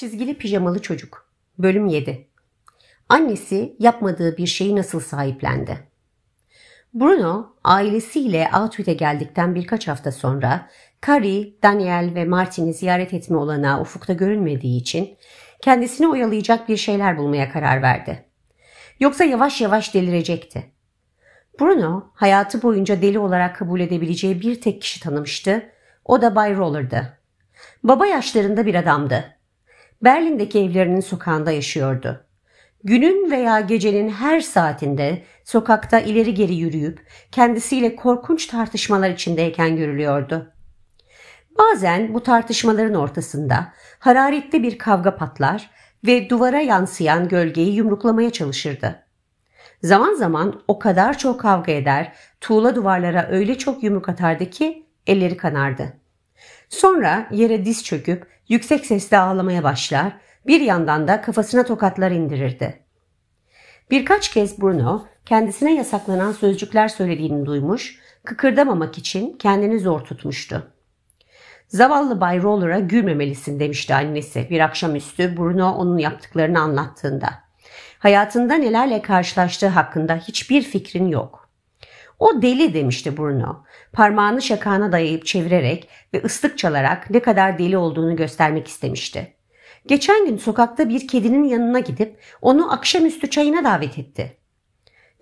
Çizgili Pijamalı Çocuk Bölüm 7 Annesi yapmadığı bir şeyi nasıl sahiplendi? Bruno ailesiyle Autü'de geldikten birkaç hafta sonra Carrie, Daniel ve Martin'i ziyaret etme olanağı ufukta görünmediği için kendisini oyalayacak bir şeyler bulmaya karar verdi. Yoksa yavaş yavaş delirecekti. Bruno hayatı boyunca deli olarak kabul edebileceği bir tek kişi tanımıştı. O da Bay Roller'dı. Baba yaşlarında bir adamdı Berlin'deki evlerinin sokağında yaşıyordu. Günün veya gecenin her saatinde sokakta ileri geri yürüyüp kendisiyle korkunç tartışmalar içindeyken görülüyordu. Bazen bu tartışmaların ortasında hararetli bir kavga patlar ve duvara yansıyan gölgeyi yumruklamaya çalışırdı. Zaman zaman o kadar çok kavga eder, tuğla duvarlara öyle çok yumruk atardı ki elleri kanardı. Sonra yere diz çöküp Yüksek sesle ağlamaya başlar, bir yandan da kafasına tokatlar indirirdi. Birkaç kez Bruno kendisine yasaklanan sözcükler söylediğini duymuş, kıkırdamamak için kendini zor tutmuştu. Zavallı Bay Roller'a gülmemelisin demişti annesi bir akşamüstü Bruno onun yaptıklarını anlattığında. Hayatında nelerle karşılaştığı hakkında hiçbir fikrin yok. O deli demişti Bruno. Parmağını şakağına dayayıp çevirerek ve ıslık çalarak ne kadar deli olduğunu göstermek istemişti. Geçen gün sokakta bir kedinin yanına gidip onu akşamüstü çayına davet etti.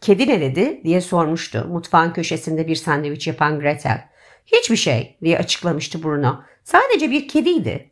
Kedi ne dedi diye sormuştu mutfağın köşesinde bir sandviç yapan Gretel. Hiçbir şey diye açıklamıştı Bruno. Sadece bir kediydi.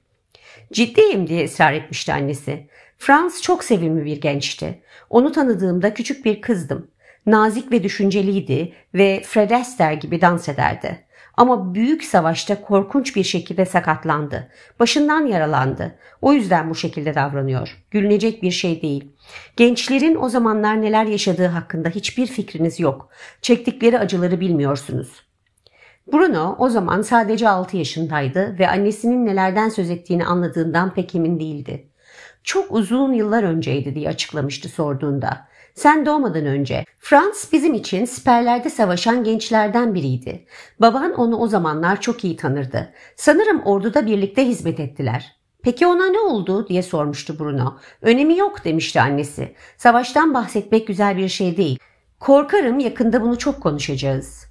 Ciddiyim diye ısrar etmişti annesi. Franz çok sevimli bir gençti. Onu tanıdığımda küçük bir kızdım nazik ve düşünceliydi ve Fred Astaire gibi dans ederdi. Ama büyük savaşta korkunç bir şekilde sakatlandı. Başından yaralandı. O yüzden bu şekilde davranıyor. Gülünecek bir şey değil. Gençlerin o zamanlar neler yaşadığı hakkında hiçbir fikriniz yok. Çektikleri acıları bilmiyorsunuz. Bruno o zaman sadece 6 yaşındaydı ve annesinin nelerden söz ettiğini anladığından pek emin değildi. Çok uzun yıllar önceydi diye açıklamıştı sorduğunda. Sen doğmadan önce. Frans bizim için siperlerde savaşan gençlerden biriydi. Baban onu o zamanlar çok iyi tanırdı. Sanırım orduda birlikte hizmet ettiler. Peki ona ne oldu diye sormuştu Bruno. Önemi yok demişti annesi. Savaştan bahsetmek güzel bir şey değil. Korkarım yakında bunu çok konuşacağız.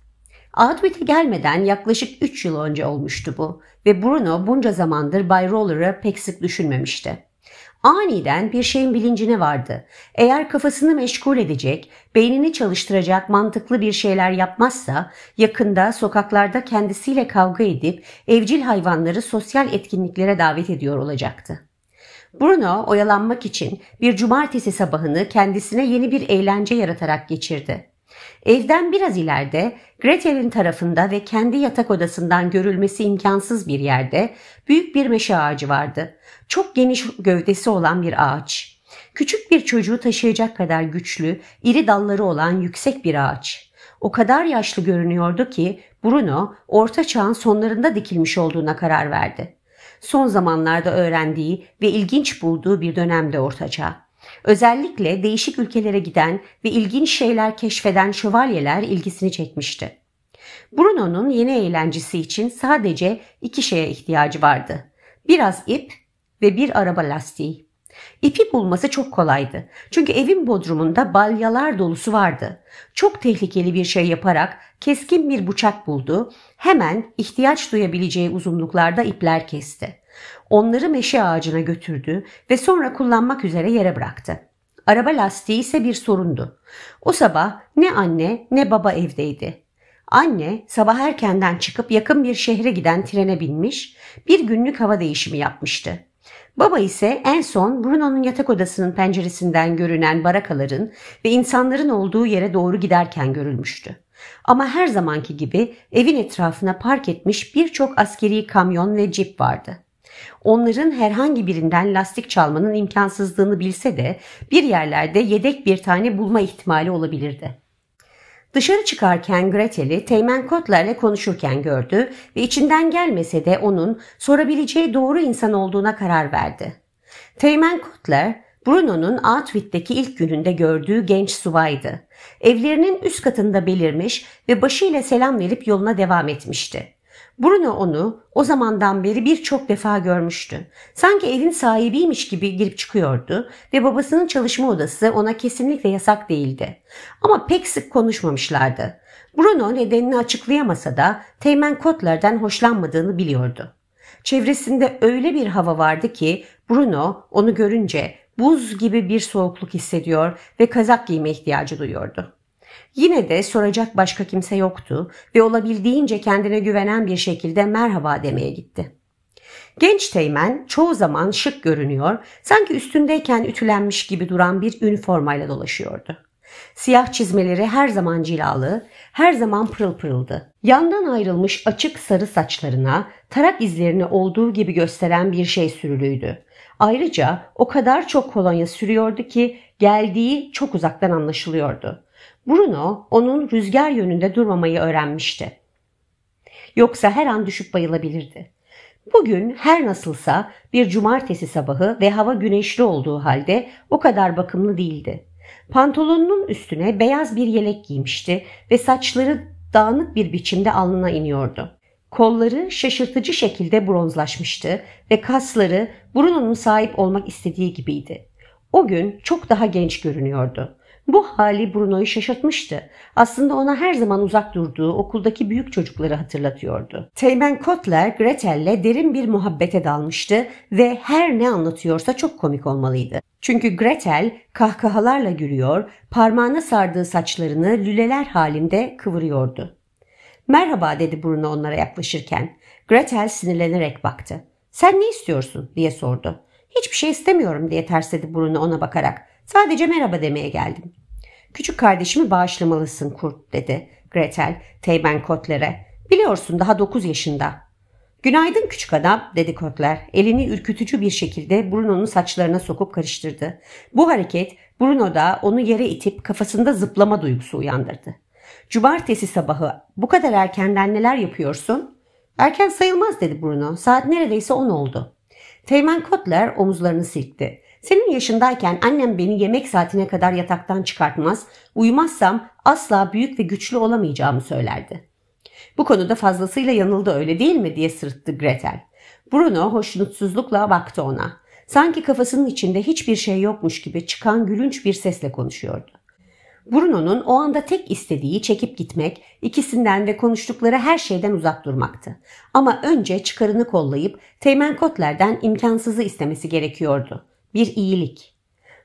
Outwit'e gelmeden yaklaşık 3 yıl önce olmuştu bu ve Bruno bunca zamandır Bay Roller'ı pek sık düşünmemişti. Aniden bir şeyin bilincine vardı. Eğer kafasını meşgul edecek, beynini çalıştıracak mantıklı bir şeyler yapmazsa yakında sokaklarda kendisiyle kavga edip evcil hayvanları sosyal etkinliklere davet ediyor olacaktı. Bruno oyalanmak için bir cumartesi sabahını kendisine yeni bir eğlence yaratarak geçirdi. Evden biraz ileride Gretel'in tarafında ve kendi yatak odasından görülmesi imkansız bir yerde büyük bir meşe ağacı vardı. Çok geniş gövdesi olan bir ağaç. Küçük bir çocuğu taşıyacak kadar güçlü, iri dalları olan yüksek bir ağaç. O kadar yaşlı görünüyordu ki Bruno orta çağın sonlarında dikilmiş olduğuna karar verdi. Son zamanlarda öğrendiği ve ilginç bulduğu bir dönemde orta çağ. Özellikle değişik ülkelere giden ve ilginç şeyler keşfeden şövalyeler ilgisini çekmişti. Bruno'nun yeni eğlencesi için sadece iki şeye ihtiyacı vardı. Biraz ip ve bir araba lastiği. İpi bulması çok kolaydı. Çünkü evin bodrumunda balyalar dolusu vardı. Çok tehlikeli bir şey yaparak keskin bir bıçak buldu. Hemen ihtiyaç duyabileceği uzunluklarda ipler kesti. Onları meşe ağacına götürdü ve sonra kullanmak üzere yere bıraktı. Araba lastiği ise bir sorundu. O sabah ne anne ne baba evdeydi. Anne sabah erkenden çıkıp yakın bir şehre giden trene binmiş, bir günlük hava değişimi yapmıştı. Baba ise en son Bruno'nun yatak odasının penceresinden görünen barakaların ve insanların olduğu yere doğru giderken görülmüştü. Ama her zamanki gibi evin etrafına park etmiş birçok askeri kamyon ve cip vardı. Onların herhangi birinden lastik çalmanın imkansızlığını bilse de bir yerlerde yedek bir tane bulma ihtimali olabilirdi. Dışarı çıkarken Gretel'i Teğmen Kotler'le konuşurken gördü ve içinden gelmese de onun sorabileceği doğru insan olduğuna karar verdi. Teğmen Kotler, Bruno'nun Outwit'teki ilk gününde gördüğü genç subaydı. Evlerinin üst katında belirmiş ve başıyla selam verip yoluna devam etmişti. Bruno onu o zamandan beri birçok defa görmüştü. Sanki evin sahibiymiş gibi girip çıkıyordu ve babasının çalışma odası ona kesinlikle yasak değildi. Ama pek sık konuşmamışlardı. Bruno nedenini açıklayamasa da Teğmen Kotler'den hoşlanmadığını biliyordu. Çevresinde öyle bir hava vardı ki Bruno onu görünce buz gibi bir soğukluk hissediyor ve kazak giyme ihtiyacı duyuyordu. Yine de soracak başka kimse yoktu ve olabildiğince kendine güvenen bir şekilde merhaba demeye gitti. Genç teğmen çoğu zaman şık görünüyor, sanki üstündeyken ütülenmiş gibi duran bir üniformayla dolaşıyordu. Siyah çizmeleri her zaman cilalı, her zaman pırıl pırıldı. Yandan ayrılmış açık sarı saçlarına tarak izlerini olduğu gibi gösteren bir şey sürülüydü. Ayrıca o kadar çok kolonya sürüyordu ki geldiği çok uzaktan anlaşılıyordu. Bruno onun rüzgar yönünde durmamayı öğrenmişti. Yoksa her an düşüp bayılabilirdi. Bugün her nasılsa bir cumartesi sabahı ve hava güneşli olduğu halde o kadar bakımlı değildi. Pantolonunun üstüne beyaz bir yelek giymişti ve saçları dağınık bir biçimde alnına iniyordu. Kolları şaşırtıcı şekilde bronzlaşmıştı ve kasları Bruno'nun sahip olmak istediği gibiydi. O gün çok daha genç görünüyordu. Bu hali Bruno'yu şaşırtmıştı. Aslında ona her zaman uzak durduğu okuldaki büyük çocukları hatırlatıyordu. Teğmen Kotler Gretel'le derin bir muhabbete dalmıştı ve her ne anlatıyorsa çok komik olmalıydı. Çünkü Gretel kahkahalarla gülüyor, parmağına sardığı saçlarını lüleler halinde kıvırıyordu. Merhaba dedi Bruno onlara yaklaşırken. Gretel sinirlenerek baktı. Sen ne istiyorsun diye sordu. Hiçbir şey istemiyorum diye tersledi Bruno ona bakarak. Sadece merhaba demeye geldim. Küçük kardeşimi bağışlamalısın kurt dedi Gretel Teyben Kotler'e. Biliyorsun daha dokuz yaşında. Günaydın küçük adam dedi Kotler. Elini ürkütücü bir şekilde Bruno'nun saçlarına sokup karıştırdı. Bu hareket Bruno'da onu yere itip kafasında zıplama duygusu uyandırdı. Cumartesi sabahı bu kadar erkenden neler yapıyorsun? Erken sayılmaz dedi Bruno. Saat neredeyse on oldu. Teğmen Kotler omuzlarını silkti. Senin yaşındayken annem beni yemek saatine kadar yataktan çıkartmaz, uyumazsam asla büyük ve güçlü olamayacağımı söylerdi. Bu konuda fazlasıyla yanıldı öyle değil mi diye sırıttı Gretel. Bruno hoşnutsuzlukla baktı ona. Sanki kafasının içinde hiçbir şey yokmuş gibi çıkan gülünç bir sesle konuşuyordu. Bruno'nun o anda tek istediği çekip gitmek, ikisinden ve konuştukları her şeyden uzak durmaktı. Ama önce çıkarını kollayıp Teğmen Kotler'den imkansızı istemesi gerekiyordu. Bir iyilik.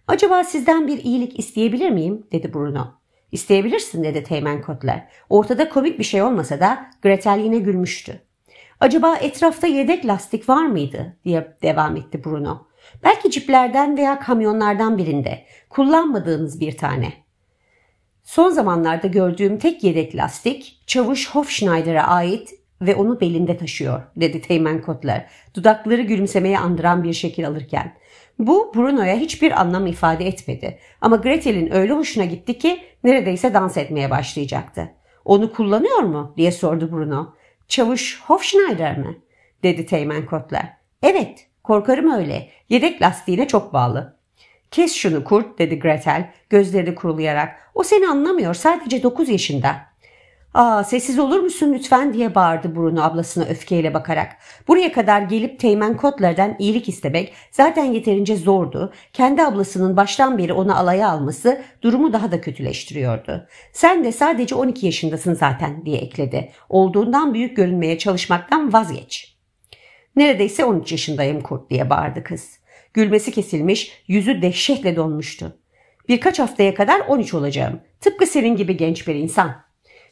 Acaba sizden bir iyilik isteyebilir miyim? dedi Bruno. İsteyebilirsin dedi Teğmen Kotler. Ortada komik bir şey olmasa da Gretel yine gülmüştü. Acaba etrafta yedek lastik var mıydı diye devam etti Bruno. Belki ciplerden veya kamyonlardan birinde kullanmadığınız bir tane. Son zamanlarda gördüğüm tek yedek lastik Çavuş Hofschneider'e ait ve onu belinde taşıyor dedi Teğmen Kotler dudakları gülümsemeye andıran bir şekil alırken. Bu Bruno'ya hiçbir anlam ifade etmedi. Ama Gretel'in öyle hoşuna gitti ki neredeyse dans etmeye başlayacaktı. Onu kullanıyor mu diye sordu Bruno. Çavuş Hofschneider mi? dedi Teğmen Kotler. Evet, korkarım öyle. Yedek lastiğine çok bağlı. Kes şunu kurt dedi Gretel gözlerini kurulayarak. O seni anlamıyor sadece dokuz yaşında. ''Aa sessiz olur musun lütfen?'' diye bağırdı Bruno ablasına öfkeyle bakarak. Buraya kadar gelip Teğmen kotlardan iyilik istemek zaten yeterince zordu. Kendi ablasının baştan beri ona alaya alması durumu daha da kötüleştiriyordu. ''Sen de sadece 12 yaşındasın zaten.'' diye ekledi. ''Olduğundan büyük görünmeye çalışmaktan vazgeç.'' ''Neredeyse 13 yaşındayım kurt.'' diye bağırdı kız. Gülmesi kesilmiş, yüzü dehşetle donmuştu. ''Birkaç haftaya kadar 13 olacağım. Tıpkı senin gibi genç bir insan.''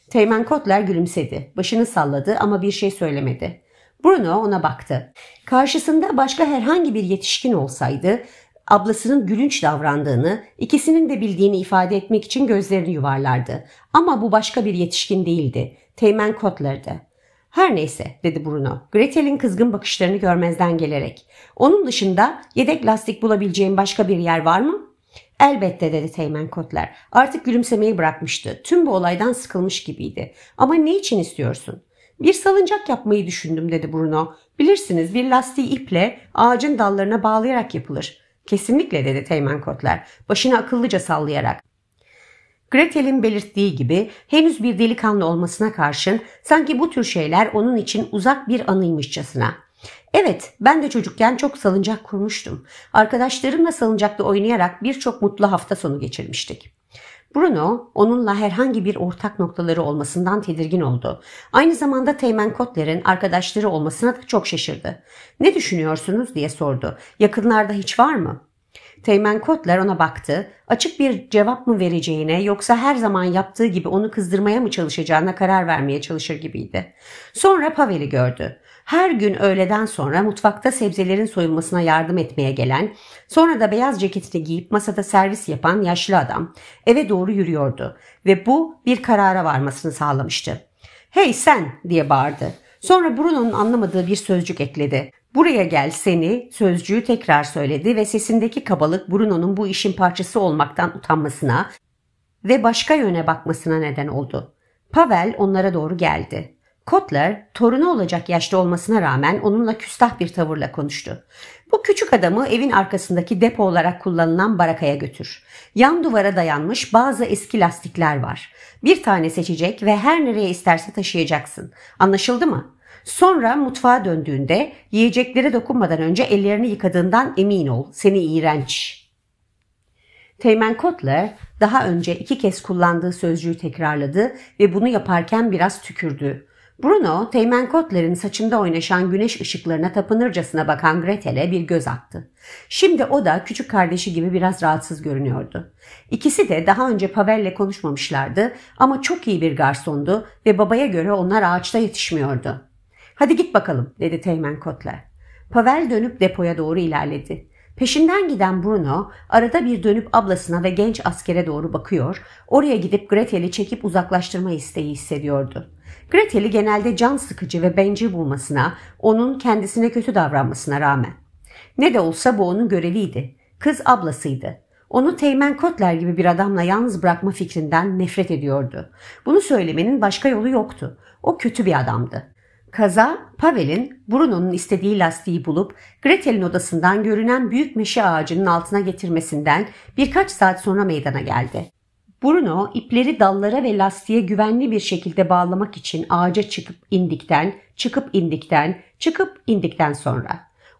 Teğmen Kotler gülümsedi. Başını salladı ama bir şey söylemedi. Bruno ona baktı. Karşısında başka herhangi bir yetişkin olsaydı ablasının gülünç davrandığını, ikisinin de bildiğini ifade etmek için gözlerini yuvarlardı. Ama bu başka bir yetişkin değildi. Teğmen Kotler'di. Her neyse dedi Bruno. Gretel'in kızgın bakışlarını görmezden gelerek. Onun dışında yedek lastik bulabileceğim başka bir yer var mı? Elbette dedi Teğmen Kotler. Artık gülümsemeyi bırakmıştı. Tüm bu olaydan sıkılmış gibiydi. Ama ne için istiyorsun? Bir salıncak yapmayı düşündüm dedi Bruno. Bilirsiniz bir lastiği iple ağacın dallarına bağlayarak yapılır. Kesinlikle dedi Teğmen Kotler. Başını akıllıca sallayarak. Gretel'in belirttiği gibi henüz bir delikanlı olmasına karşın sanki bu tür şeyler onun için uzak bir anıymışçasına Evet, ben de çocukken çok salıncak kurmuştum. Arkadaşlarımla salıncakta oynayarak birçok mutlu hafta sonu geçirmiştik. Bruno, onunla herhangi bir ortak noktaları olmasından tedirgin oldu. Aynı zamanda Teğmen Kotler'in arkadaşları olmasına da çok şaşırdı. Ne düşünüyorsunuz diye sordu. Yakınlarda hiç var mı? Teğmen Kotler ona baktı. Açık bir cevap mı vereceğine yoksa her zaman yaptığı gibi onu kızdırmaya mı çalışacağına karar vermeye çalışır gibiydi. Sonra Pavel'i gördü her gün öğleden sonra mutfakta sebzelerin soyulmasına yardım etmeye gelen, sonra da beyaz ceketini giyip masada servis yapan yaşlı adam eve doğru yürüyordu ve bu bir karara varmasını sağlamıştı. ''Hey sen!'' diye bağırdı. Sonra Bruno'nun anlamadığı bir sözcük ekledi. Buraya gel seni sözcüğü tekrar söyledi ve sesindeki kabalık Bruno'nun bu işin parçası olmaktan utanmasına ve başka yöne bakmasına neden oldu. Pavel onlara doğru geldi. Kotler torunu olacak yaşta olmasına rağmen onunla küstah bir tavırla konuştu. Bu küçük adamı evin arkasındaki depo olarak kullanılan barakaya götür. Yan duvara dayanmış bazı eski lastikler var. Bir tane seçecek ve her nereye isterse taşıyacaksın. Anlaşıldı mı? Sonra mutfağa döndüğünde yiyeceklere dokunmadan önce ellerini yıkadığından emin ol. Seni iğrenç. Teğmen Kotler daha önce iki kez kullandığı sözcüğü tekrarladı ve bunu yaparken biraz tükürdü. Bruno, Teğmen Kotler'in saçında oynaşan güneş ışıklarına tapınırcasına bakan Gretel'e bir göz attı. Şimdi o da küçük kardeşi gibi biraz rahatsız görünüyordu. İkisi de daha önce Pavel'le konuşmamışlardı ama çok iyi bir garsondu ve babaya göre onlar ağaçta yetişmiyordu. ''Hadi git bakalım'' dedi Teğmen Kotler. Pavel dönüp depoya doğru ilerledi. Peşinden giden Bruno arada bir dönüp ablasına ve genç askere doğru bakıyor, oraya gidip Gretel'i çekip uzaklaştırma isteği hissediyordu. Gretel'i genelde can sıkıcı ve bencil bulmasına, onun kendisine kötü davranmasına rağmen. Ne de olsa bu onun göreviydi. Kız ablasıydı. Onu Teğmen Kotler gibi bir adamla yalnız bırakma fikrinden nefret ediyordu. Bunu söylemenin başka yolu yoktu. O kötü bir adamdı. Kaza, Pavel'in Bruno'nun istediği lastiği bulup Gretel'in odasından görünen büyük meşe ağacının altına getirmesinden birkaç saat sonra meydana geldi. Bruno ipleri dallara ve lastiğe güvenli bir şekilde bağlamak için ağaca çıkıp indikten, çıkıp indikten, çıkıp indikten sonra.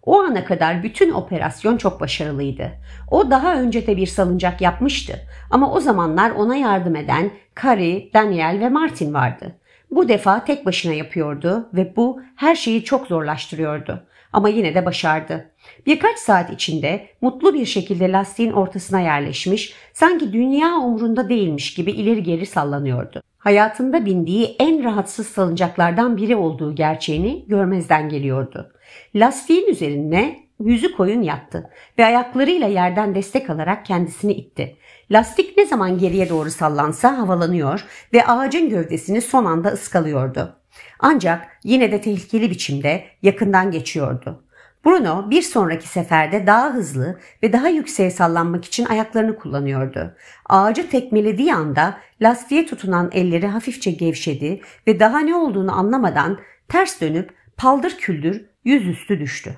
O ana kadar bütün operasyon çok başarılıydı. O daha önce de bir salıncak yapmıştı ama o zamanlar ona yardım eden Carrie, Daniel ve Martin vardı. Bu defa tek başına yapıyordu ve bu her şeyi çok zorlaştırıyordu ama yine de başardı. Birkaç saat içinde mutlu bir şekilde lastiğin ortasına yerleşmiş, sanki dünya umrunda değilmiş gibi ileri geri sallanıyordu. Hayatında bindiği en rahatsız salıncaklardan biri olduğu gerçeğini görmezden geliyordu. Lastiğin üzerine yüzü koyun yattı ve ayaklarıyla yerden destek alarak kendisini itti. Lastik ne zaman geriye doğru sallansa havalanıyor ve ağacın gövdesini son anda ıskalıyordu. Ancak yine de tehlikeli biçimde yakından geçiyordu. Bruno bir sonraki seferde daha hızlı ve daha yükseğe sallanmak için ayaklarını kullanıyordu. Ağacı tekmelediği anda lastiğe tutunan elleri hafifçe gevşedi ve daha ne olduğunu anlamadan ters dönüp paldır küldür yüzüstü düştü.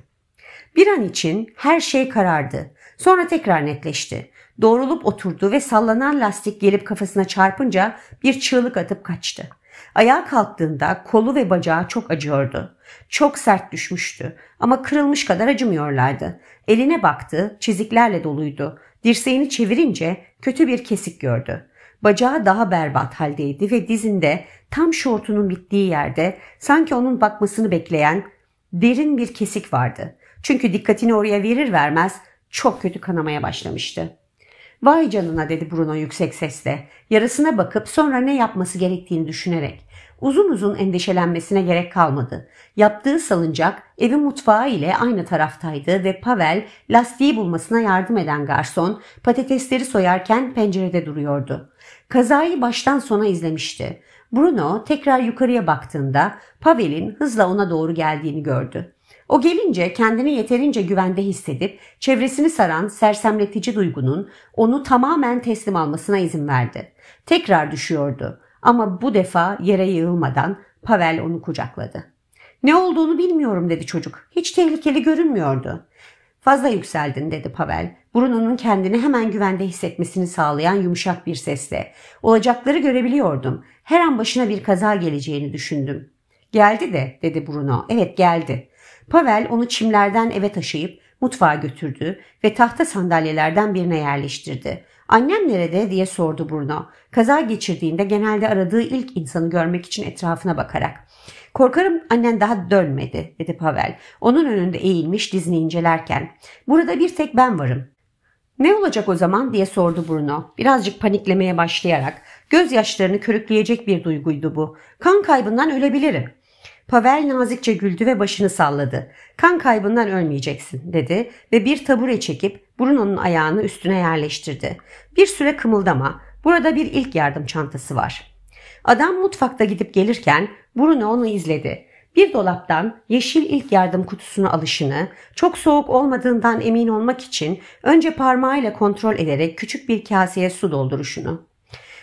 Bir an için her şey karardı. Sonra tekrar netleşti. Doğrulup oturdu ve sallanan lastik gelip kafasına çarpınca bir çığlık atıp kaçtı. Ayağa kalktığında kolu ve bacağı çok acıyordu. Çok sert düşmüştü ama kırılmış kadar acımıyorlardı. Eline baktı, çiziklerle doluydu. Dirseğini çevirince kötü bir kesik gördü. Bacağı daha berbat haldeydi ve dizinde tam şortunun bittiği yerde sanki onun bakmasını bekleyen derin bir kesik vardı. Çünkü dikkatini oraya verir vermez çok kötü kanamaya başlamıştı. Vay canına dedi Bruno yüksek sesle. Yarasına bakıp sonra ne yapması gerektiğini düşünerek. Uzun uzun endişelenmesine gerek kalmadı. Yaptığı salıncak evi mutfağı ile aynı taraftaydı ve Pavel lastiği bulmasına yardım eden garson patatesleri soyarken pencerede duruyordu. Kazayı baştan sona izlemişti. Bruno tekrar yukarıya baktığında Pavel'in hızla ona doğru geldiğini gördü. O gelince kendini yeterince güvende hissedip çevresini saran sersemletici duygunun onu tamamen teslim almasına izin verdi. Tekrar düşüyordu ama bu defa yere yığılmadan Pavel onu kucakladı. Ne olduğunu bilmiyorum dedi çocuk. Hiç tehlikeli görünmüyordu. Fazla yükseldin dedi Pavel. Bruno'nun kendini hemen güvende hissetmesini sağlayan yumuşak bir sesle. Olacakları görebiliyordum. Her an başına bir kaza geleceğini düşündüm. Geldi de dedi Bruno. Evet geldi. Pavel onu çimlerden eve taşıyıp mutfağa götürdü ve tahta sandalyelerden birine yerleştirdi. Annem nerede diye sordu Bruno. Kaza geçirdiğinde genelde aradığı ilk insanı görmek için etrafına bakarak. Korkarım annen daha dönmedi dedi Pavel. Onun önünde eğilmiş dizini incelerken. Burada bir tek ben varım. Ne olacak o zaman diye sordu Bruno. Birazcık paniklemeye başlayarak. Gözyaşlarını körükleyecek bir duyguydu bu. Kan kaybından ölebilirim. Pavel nazikçe güldü ve başını salladı. Kan kaybından ölmeyeceksin dedi ve bir tabure çekip Bruno'nun ayağını üstüne yerleştirdi. Bir süre kımıldama burada bir ilk yardım çantası var. Adam mutfakta gidip gelirken Bruno onu izledi. Bir dolaptan yeşil ilk yardım kutusunu alışını, çok soğuk olmadığından emin olmak için önce parmağıyla kontrol ederek küçük bir kaseye su dolduruşunu.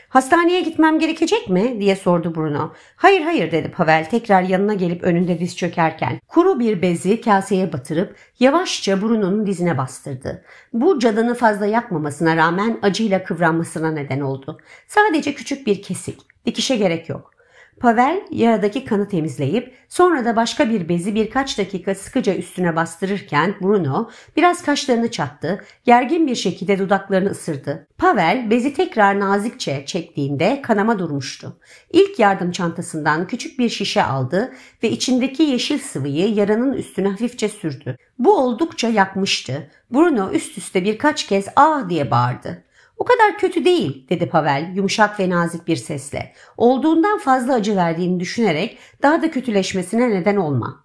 Hastaneye gitmem gerekecek mi diye sordu Bruno. Hayır hayır dedi Pavel tekrar yanına gelip önünde diz çökerken. Kuru bir bezi kaseye batırıp yavaşça Bruno'nun dizine bastırdı. Bu cadını fazla yakmamasına rağmen acıyla kıvranmasına neden oldu. Sadece küçük bir kesik. Dikişe gerek yok. Pavel yaradaki kanı temizleyip sonra da başka bir bezi birkaç dakika sıkıca üstüne bastırırken Bruno biraz kaşlarını çattı, gergin bir şekilde dudaklarını ısırdı. Pavel bezi tekrar nazikçe çektiğinde kanama durmuştu. İlk yardım çantasından küçük bir şişe aldı ve içindeki yeşil sıvıyı yaranın üstüne hafifçe sürdü. Bu oldukça yakmıştı. Bruno üst üste birkaç kez ah diye bağırdı. O kadar kötü değil dedi Pavel yumuşak ve nazik bir sesle. Olduğundan fazla acı verdiğini düşünerek daha da kötüleşmesine neden olma.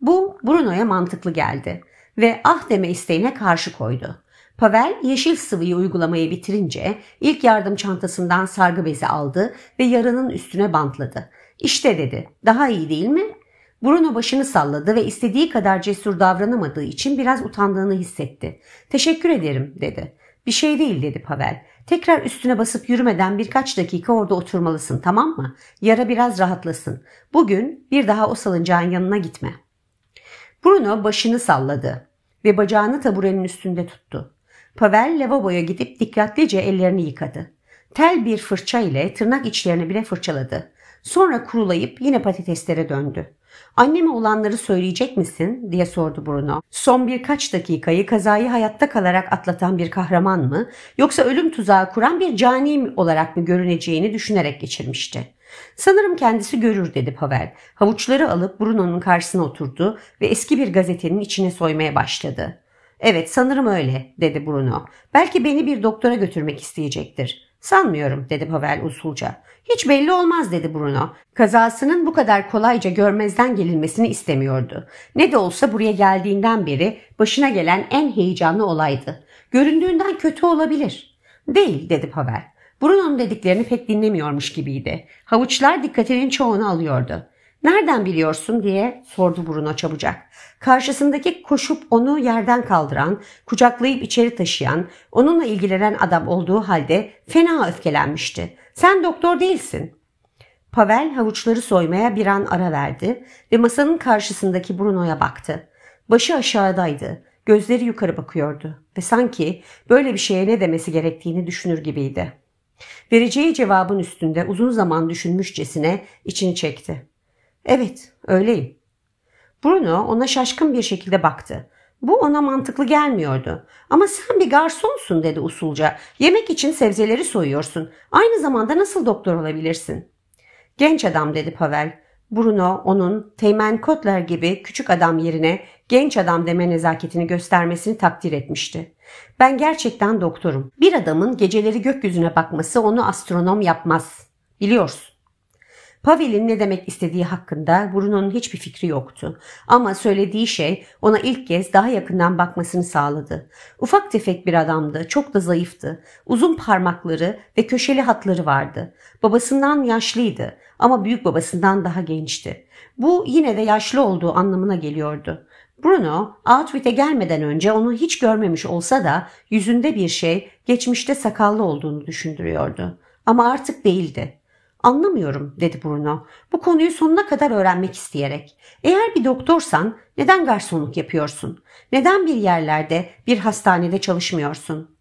Bu Bruno'ya mantıklı geldi ve ah deme isteğine karşı koydu. Pavel yeşil sıvıyı uygulamayı bitirince ilk yardım çantasından sargı bezi aldı ve yaranın üstüne bantladı. İşte dedi daha iyi değil mi? Bruno başını salladı ve istediği kadar cesur davranamadığı için biraz utandığını hissetti. Teşekkür ederim dedi. Bir şey değil dedi Pavel. Tekrar üstüne basıp yürümeden birkaç dakika orada oturmalısın tamam mı? Yara biraz rahatlasın. Bugün bir daha o salıncağın yanına gitme. Bruno başını salladı ve bacağını taburenin üstünde tuttu. Pavel lavaboya gidip dikkatlice ellerini yıkadı. Tel bir fırça ile tırnak içlerini bile fırçaladı. Sonra kurulayıp yine patateslere döndü. Anneme olanları söyleyecek misin diye sordu Bruno. Son birkaç dakikayı kazayı hayatta kalarak atlatan bir kahraman mı yoksa ölüm tuzağı kuran bir cani olarak mı görüneceğini düşünerek geçirmişti. Sanırım kendisi görür dedi Pavel. Havuçları alıp Bruno'nun karşısına oturdu ve eski bir gazetenin içine soymaya başladı. Evet sanırım öyle dedi Bruno. Belki beni bir doktora götürmek isteyecektir. Sanmıyorum dedi Pavel usulca. Hiç belli olmaz dedi Bruno. Kazasının bu kadar kolayca görmezden gelinmesini istemiyordu. Ne de olsa buraya geldiğinden beri başına gelen en heyecanlı olaydı. Göründüğünden kötü olabilir. Değil dedi Pavel. Bruno'nun dediklerini pek dinlemiyormuş gibiydi. Havuçlar dikkatinin çoğunu alıyordu. Nereden biliyorsun diye sordu Bruno çabucak. Karşısındaki koşup onu yerden kaldıran, kucaklayıp içeri taşıyan, onunla ilgilenen adam olduğu halde fena öfkelenmişti. Sen doktor değilsin. Pavel havuçları soymaya bir an ara verdi ve masanın karşısındaki Bruno'ya baktı. Başı aşağıdaydı. Gözleri yukarı bakıyordu ve sanki böyle bir şeye ne demesi gerektiğini düşünür gibiydi. Vereceği cevabın üstünde uzun zaman düşünmüşcesine içini çekti. Evet, öyleyim. Bruno ona şaşkın bir şekilde baktı. Bu ona mantıklı gelmiyordu. Ama sen bir garsonsun dedi usulca. Yemek için sebzeleri soyuyorsun. Aynı zamanda nasıl doktor olabilirsin? Genç adam dedi Pavel. Bruno onun Teğmen Kotler gibi küçük adam yerine genç adam deme nezaketini göstermesini takdir etmişti. Ben gerçekten doktorum. Bir adamın geceleri gökyüzüne bakması onu astronom yapmaz. Biliyorsun. Pavel'in ne demek istediği hakkında Bruno'nun hiçbir fikri yoktu. Ama söylediği şey ona ilk kez daha yakından bakmasını sağladı. Ufak tefek bir adamdı, çok da zayıftı. Uzun parmakları ve köşeli hatları vardı. Babasından yaşlıydı ama büyük babasından daha gençti. Bu yine de yaşlı olduğu anlamına geliyordu. Bruno, Outfit'e gelmeden önce onu hiç görmemiş olsa da yüzünde bir şey geçmişte sakallı olduğunu düşündürüyordu. Ama artık değildi. Anlamıyorum dedi Bruno. Bu konuyu sonuna kadar öğrenmek isteyerek. Eğer bir doktorsan neden garsonluk yapıyorsun? Neden bir yerlerde bir hastanede çalışmıyorsun?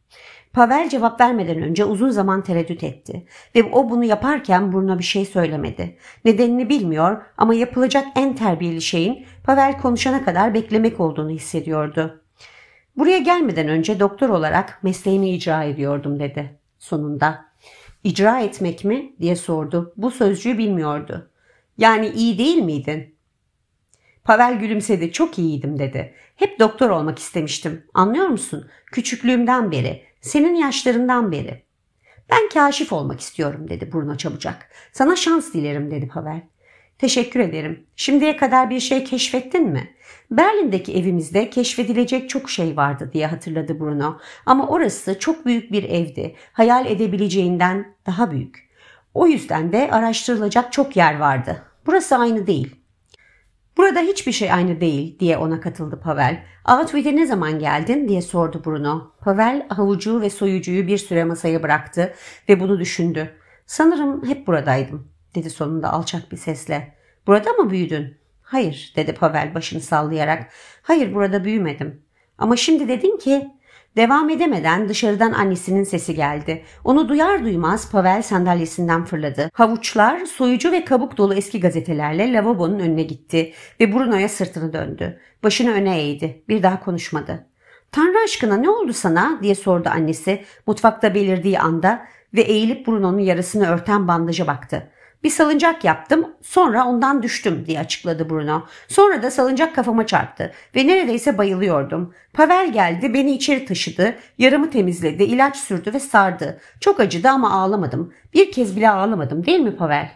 Pavel cevap vermeden önce uzun zaman tereddüt etti ve o bunu yaparken Bruno bir şey söylemedi. Nedenini bilmiyor ama yapılacak en terbiyeli şeyin Pavel konuşana kadar beklemek olduğunu hissediyordu. Buraya gelmeden önce doktor olarak mesleğimi icra ediyordum dedi sonunda. İcra etmek mi? diye sordu. Bu sözcüğü bilmiyordu. Yani iyi değil miydin? Pavel gülümsedi. Çok iyiydim dedi. Hep doktor olmak istemiştim. Anlıyor musun? Küçüklüğümden beri. Senin yaşlarından beri. Ben kaşif olmak istiyorum dedi Bruno çabucak. Sana şans dilerim dedi Pavel. Teşekkür ederim. Şimdiye kadar bir şey keşfettin mi? Berlin'deki evimizde keşfedilecek çok şey vardı diye hatırladı Bruno. Ama orası çok büyük bir evdi. Hayal edebileceğinden daha büyük. O yüzden de araştırılacak çok yer vardı. Burası aynı değil. Burada hiçbir şey aynı değil diye ona katıldı Pavel. Outwit'e ne zaman geldin diye sordu Bruno. Pavel havucu ve soyucuyu bir süre masaya bıraktı ve bunu düşündü. Sanırım hep buradaydım dedi sonunda alçak bir sesle. Burada mı büyüdün? Hayır dedi Pavel başını sallayarak. Hayır burada büyümedim. Ama şimdi dedin ki... Devam edemeden dışarıdan annesinin sesi geldi. Onu duyar duymaz Pavel sandalyesinden fırladı. Havuçlar, soyucu ve kabuk dolu eski gazetelerle lavabonun önüne gitti ve Bruno'ya sırtını döndü. Başını öne eğdi. Bir daha konuşmadı. ''Tanrı aşkına ne oldu sana?'' diye sordu annesi mutfakta belirdiği anda ve eğilip Bruno'nun yarısını örten bandaja baktı. Bir salıncak yaptım sonra ondan düştüm diye açıkladı Bruno. Sonra da salıncak kafama çarptı ve neredeyse bayılıyordum. Pavel geldi beni içeri taşıdı, yaramı temizledi, ilaç sürdü ve sardı. Çok acıdı ama ağlamadım. Bir kez bile ağlamadım değil mi Pavel?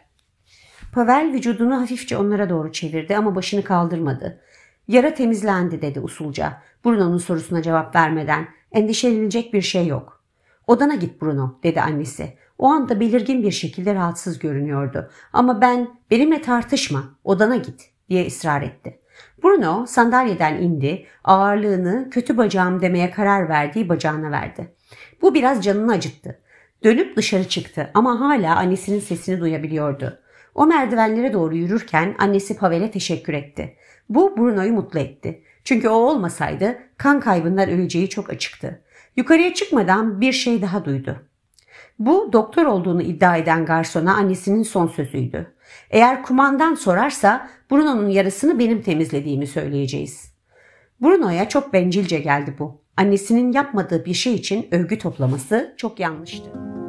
Pavel vücudunu hafifçe onlara doğru çevirdi ama başını kaldırmadı. Yara temizlendi dedi usulca. Bruno'nun sorusuna cevap vermeden. Endişelenecek bir şey yok. Odana git Bruno dedi annesi. O anda belirgin bir şekilde rahatsız görünüyordu. Ama ben benimle tartışma, odana git diye ısrar etti. Bruno sandalyeden indi, ağırlığını kötü bacağım demeye karar verdiği bacağına verdi. Bu biraz canını acıttı. Dönüp dışarı çıktı ama hala annesinin sesini duyabiliyordu. O merdivenlere doğru yürürken annesi Pavel'e teşekkür etti. Bu Bruno'yu mutlu etti. Çünkü o olmasaydı kan kaybından öleceği çok açıktı. Yukarıya çıkmadan bir şey daha duydu. Bu doktor olduğunu iddia eden garsona annesinin son sözüydü. Eğer kumandan sorarsa Bruno'nun yarısını benim temizlediğimi söyleyeceğiz. Bruno'ya çok bencilce geldi bu. Annesinin yapmadığı bir şey için övgü toplaması çok yanlıştı.